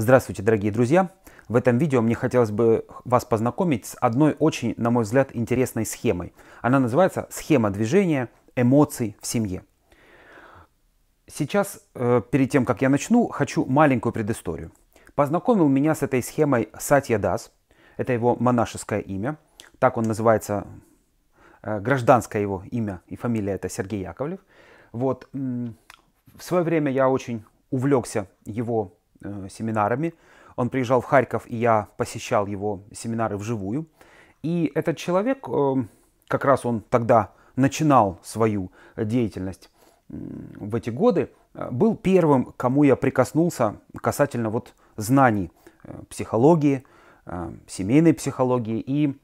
Здравствуйте, дорогие друзья! В этом видео мне хотелось бы вас познакомить с одной очень, на мой взгляд, интересной схемой. Она называется «Схема движения эмоций в семье». Сейчас, э, перед тем, как я начну, хочу маленькую предысторию. Познакомил меня с этой схемой Сатья Дас. Это его монашеское имя. Так он называется, э, гражданское его имя и фамилия это Сергей Яковлев. Вот. В свое время я очень увлекся его Э, семинарами. Он приезжал в Харьков, и я посещал его семинары вживую. И этот человек, э, как раз он тогда начинал свою деятельность в эти годы, э, был первым, кому я прикоснулся касательно вот знаний психологии, семейной психологии. И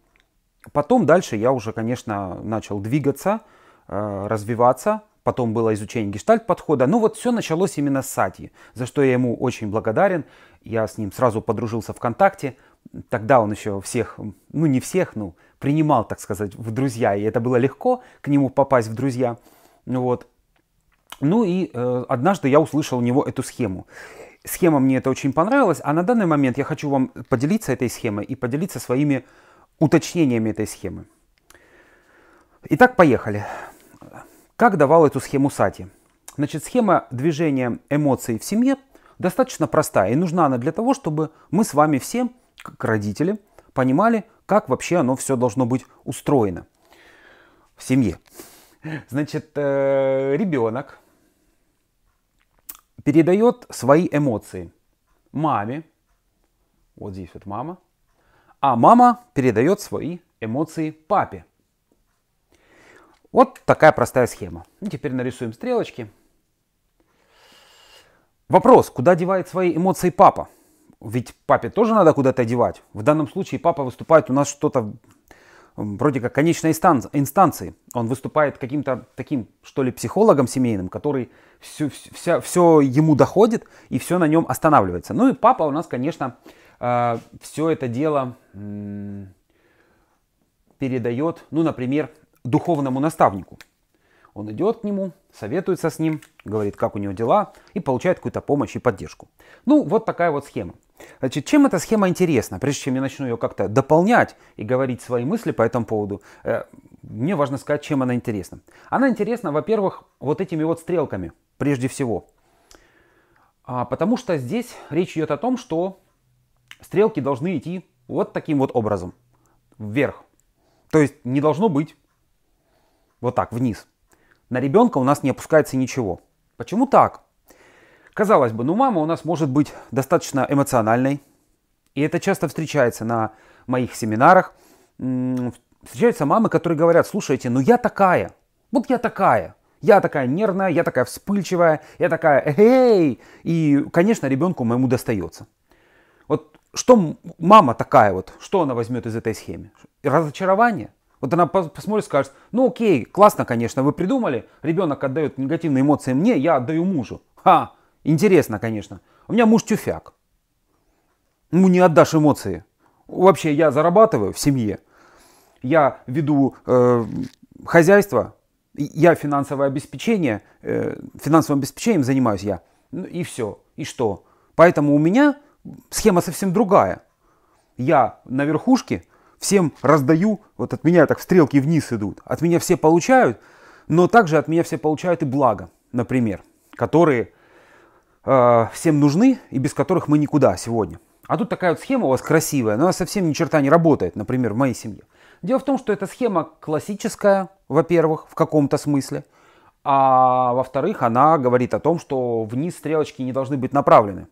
потом дальше я уже, конечно, начал двигаться, развиваться – Потом было изучение гештальт-подхода. Ну вот все началось именно с Сати, за что я ему очень благодарен. Я с ним сразу подружился ВКонтакте. Тогда он еще всех, ну не всех, ну принимал, так сказать, в друзья. И это было легко к нему попасть в друзья. Ну вот. Ну и э, однажды я услышал у него эту схему. Схема мне это очень понравилась, а на данный момент я хочу вам поделиться этой схемой и поделиться своими уточнениями этой схемы. Итак, поехали. Как давал эту схему Сати? Значит, схема движения эмоций в семье достаточно простая, и нужна она для того, чтобы мы с вами все, как родители, понимали, как вообще оно все должно быть устроено в семье. Значит, э, ребенок передает свои эмоции маме. Вот здесь вот мама. А мама передает свои эмоции папе. Вот такая простая схема. И ну, теперь нарисуем стрелочки. Вопрос, куда девает свои эмоции папа? Ведь папе тоже надо куда-то девать. В данном случае папа выступает у нас что-то вроде как конечной инстанции. Он выступает каким-то таким, что ли, психологом семейным, который все, все, все ему доходит и все на нем останавливается. Ну и папа у нас, конечно, э, все это дело передает, ну, например, духовному наставнику. Он идет к нему, советуется с ним, говорит, как у него дела, и получает какую-то помощь и поддержку. Ну, вот такая вот схема. Значит, чем эта схема интересна? Прежде чем я начну ее как-то дополнять и говорить свои мысли по этому поводу, э, мне важно сказать, чем она интересна. Она интересна, во-первых, вот этими вот стрелками, прежде всего. А, потому что здесь речь идет о том, что стрелки должны идти вот таким вот образом, вверх. То есть не должно быть вот так, вниз. На ребенка у нас не опускается ничего. Почему так? Казалось бы, ну мама у нас может быть достаточно эмоциональной, и это часто встречается на моих семинарах. Встречаются мамы, которые говорят, слушайте, ну я такая, вот я такая, я такая нервная, я такая вспыльчивая, я такая эй, и, конечно, ребенку моему достается. Вот что мама такая вот, что она возьмет из этой схемы? Разочарование? Вот она посмотрит, скажет, ну окей, классно, конечно, вы придумали, ребенок отдает негативные эмоции мне, я отдаю мужу. Ха, интересно, конечно. У меня муж тюфяк. Ну не отдашь эмоции. Вообще я зарабатываю в семье, я веду э, хозяйство, я финансовое обеспечение, э, финансовым обеспечением занимаюсь я. Ну и все, и что? Поэтому у меня схема совсем другая. Я на верхушке, всем раздаю, вот от меня так стрелки вниз идут, от меня все получают, но также от меня все получают и благо, например, которые э, всем нужны и без которых мы никуда сегодня. А тут такая вот схема у вас красивая, но она совсем ни черта не работает, например, в моей семье. Дело в том, что эта схема классическая, во-первых, в каком-то смысле, а во-вторых, она говорит о том, что вниз стрелочки не должны быть направлены.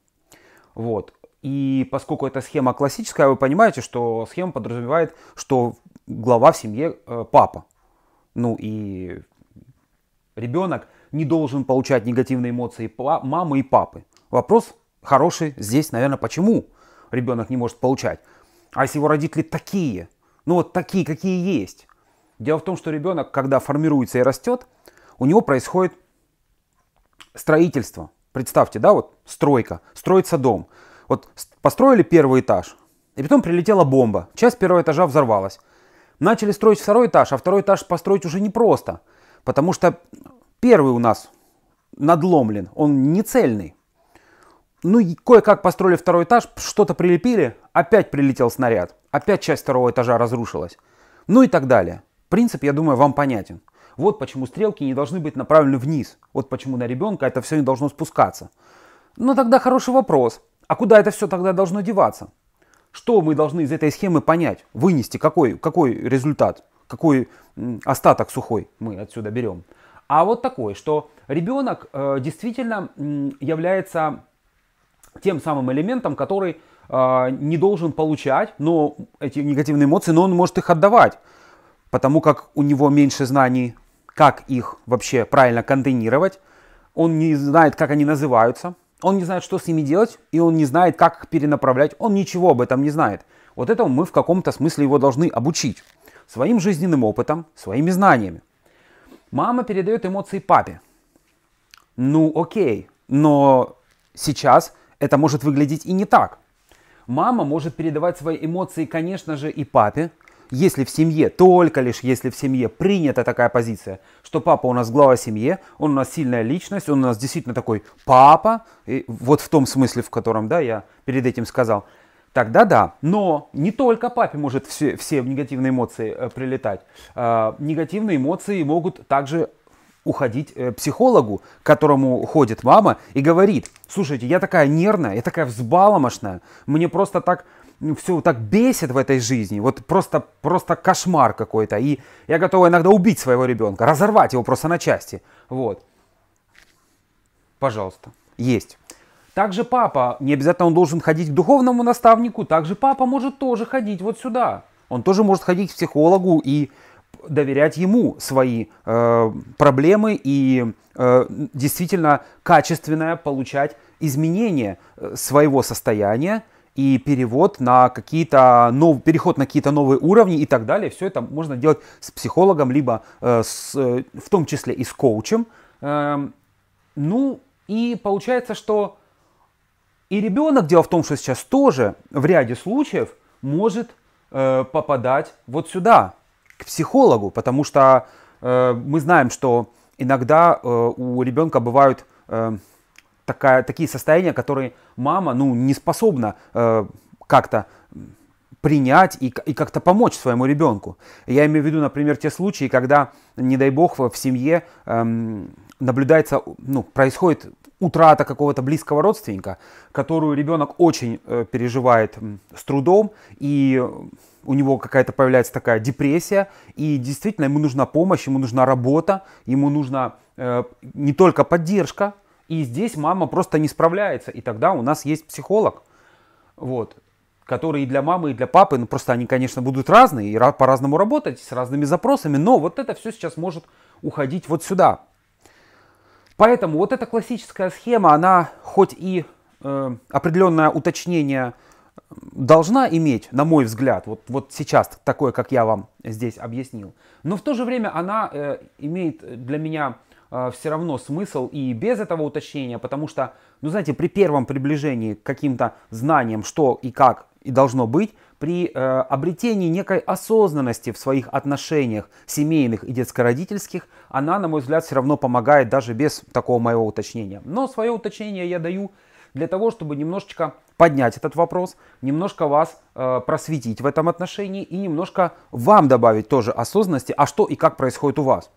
Вот. И поскольку эта схема классическая, вы понимаете, что схема подразумевает, что глава в семье э, папа. Ну и ребенок не должен получать негативные эмоции мамы и папы. Вопрос хороший здесь, наверное, почему ребенок не может получать. А если его родители такие, ну вот такие, какие есть. Дело в том, что ребенок, когда формируется и растет, у него происходит строительство. Представьте, да, вот стройка, строится дом. Вот построили первый этаж, и потом прилетела бомба. Часть первого этажа взорвалась. Начали строить второй этаж, а второй этаж построить уже непросто, потому что первый у нас надломлен, он не цельный. Ну, кое-как построили второй этаж, что-то прилепили, опять прилетел снаряд, опять часть второго этажа разрушилась. Ну и так далее. Принцип, я думаю, вам понятен. Вот почему стрелки не должны быть направлены вниз. Вот почему на ребенка это все не должно спускаться. Но ну тогда хороший вопрос. А куда это все тогда должно деваться? Что мы должны из этой схемы понять, вынести, какой, какой результат, какой остаток сухой мы отсюда берем? А вот такой, что ребенок э, действительно э, является тем самым элементом, который э, не должен получать но эти негативные эмоции, но он может их отдавать, потому как у него меньше знаний, как их вообще правильно контейнировать, он не знает, как они называются, он не знает, что с ними делать, и он не знает, как их перенаправлять. Он ничего об этом не знает. Вот этому мы в каком-то смысле его должны обучить. Своим жизненным опытом, своими знаниями. Мама передает эмоции папе. Ну окей, но сейчас это может выглядеть и не так. Мама может передавать свои эмоции, конечно же, и папе, если в семье, только лишь если в семье принята такая позиция, что папа у нас глава семьи, он у нас сильная личность, он у нас действительно такой папа, и вот в том смысле, в котором да, я перед этим сказал, тогда да. Но не только папе может все, все негативные эмоции э, прилетать. Э, негативные эмоции могут также уходить э, психологу, к которому ходит мама и говорит, слушайте, я такая нервная, я такая взбаломошная, мне просто так ну, все так бесит в этой жизни, вот просто, просто кошмар какой-то. И я готова иногда убить своего ребенка, разорвать его просто на части. Вот. Пожалуйста. Есть. Также папа, не обязательно он должен ходить к духовному наставнику, также папа может тоже ходить вот сюда. Он тоже может ходить к психологу и доверять ему свои э, проблемы и э, действительно качественно получать изменения э, своего состояния и перевод на какие-то нов... переход на какие-то новые уровни и так далее. Все это можно делать с психологом, либо э, с, э, в том числе и с коучем. Эм, ну и получается, что и ребенок, дело в том, что сейчас тоже в ряде случаев может э, попадать вот сюда, к психологу, потому что э, мы знаем, что иногда э, у ребенка бывают э, такая, такие состояния, которые мама ну, не способна э, как-то принять и, и как-то помочь своему ребенку. Я имею в виду, например, те случаи, когда, не дай бог, в семье эм, наблюдается, ну, происходит утрата какого-то близкого родственника, которую ребенок очень э, переживает э, с трудом, и у него какая-то появляется такая депрессия, и действительно ему нужна помощь, ему нужна работа, ему нужна э, не только поддержка, и здесь мама просто не справляется. И тогда у нас есть психолог, вот, который и для мамы, и для папы, ну просто они, конечно, будут разные и по-разному работать, с разными запросами, но вот это все сейчас может уходить вот сюда. Поэтому вот эта классическая схема, она хоть и э, определенное уточнение должна иметь, на мой взгляд, вот, вот сейчас такое, как я вам здесь объяснил, но в то же время она э, имеет для меня Э, все равно смысл и без этого уточнения, потому что, ну знаете, при первом приближении к каким-то знаниям, что и как и должно быть, при э, обретении некой осознанности в своих отношениях семейных и детско-родительских, она, на мой взгляд, все равно помогает даже без такого моего уточнения. Но свое уточнение я даю для того, чтобы немножечко поднять этот вопрос, немножко вас э, просветить в этом отношении и немножко вам добавить тоже осознанности, а что и как происходит у вас.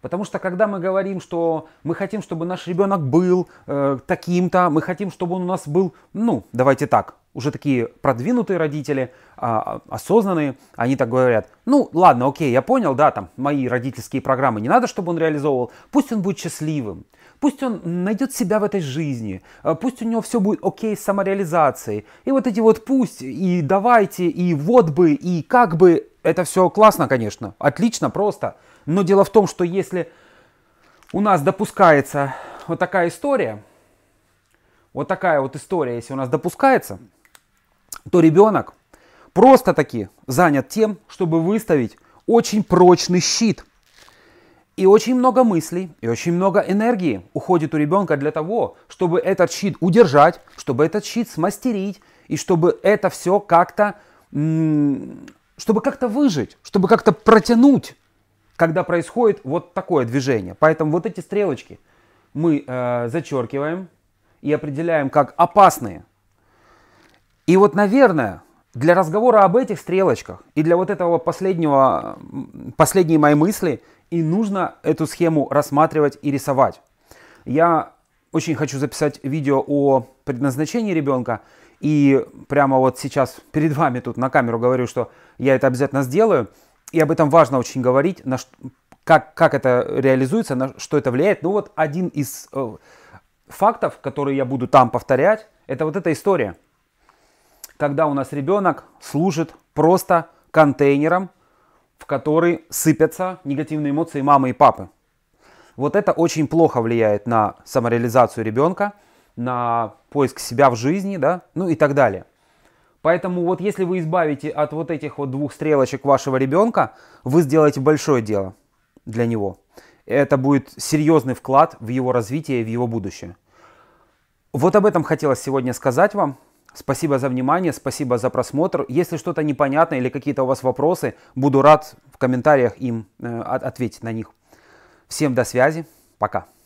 Потому что когда мы говорим, что мы хотим, чтобы наш ребенок был э, таким-то, мы хотим, чтобы он у нас был, ну, давайте так, уже такие продвинутые родители, э, осознанные, они так говорят, ну, ладно, окей, я понял, да, там, мои родительские программы не надо, чтобы он реализовывал, пусть он будет счастливым, пусть он найдет себя в этой жизни, э, пусть у него все будет окей с самореализацией. И вот эти вот пусть, и давайте, и вот бы, и как бы, это все классно, конечно, отлично, просто – но дело в том, что если у нас допускается вот такая история, вот такая вот история, если у нас допускается, то ребенок просто таки занят тем, чтобы выставить очень прочный щит. И очень много мыслей, и очень много энергии уходит у ребенка для того, чтобы этот щит удержать, чтобы этот щит смастерить, и чтобы это все как-то, чтобы как-то выжить, чтобы как-то протянуть когда происходит вот такое движение. Поэтому вот эти стрелочки мы э, зачеркиваем и определяем как опасные. И вот, наверное, для разговора об этих стрелочках и для вот этого последнего, последней моей мысли и нужно эту схему рассматривать и рисовать. Я очень хочу записать видео о предназначении ребенка. И прямо вот сейчас перед вами тут на камеру говорю, что я это обязательно сделаю и об этом важно очень говорить, на что, как, как это реализуется, на что это влияет. Ну вот один из э, фактов, которые я буду там повторять, это вот эта история. Когда у нас ребенок служит просто контейнером, в который сыпятся негативные эмоции мамы и папы. Вот это очень плохо влияет на самореализацию ребенка, на поиск себя в жизни, да, ну и так далее. Поэтому вот если вы избавите от вот этих вот двух стрелочек вашего ребенка, вы сделаете большое дело для него. Это будет серьезный вклад в его развитие и в его будущее. Вот об этом хотелось сегодня сказать вам. Спасибо за внимание, спасибо за просмотр. Если что-то непонятно или какие-то у вас вопросы, буду рад в комментариях им э, ответить на них. Всем до связи, пока.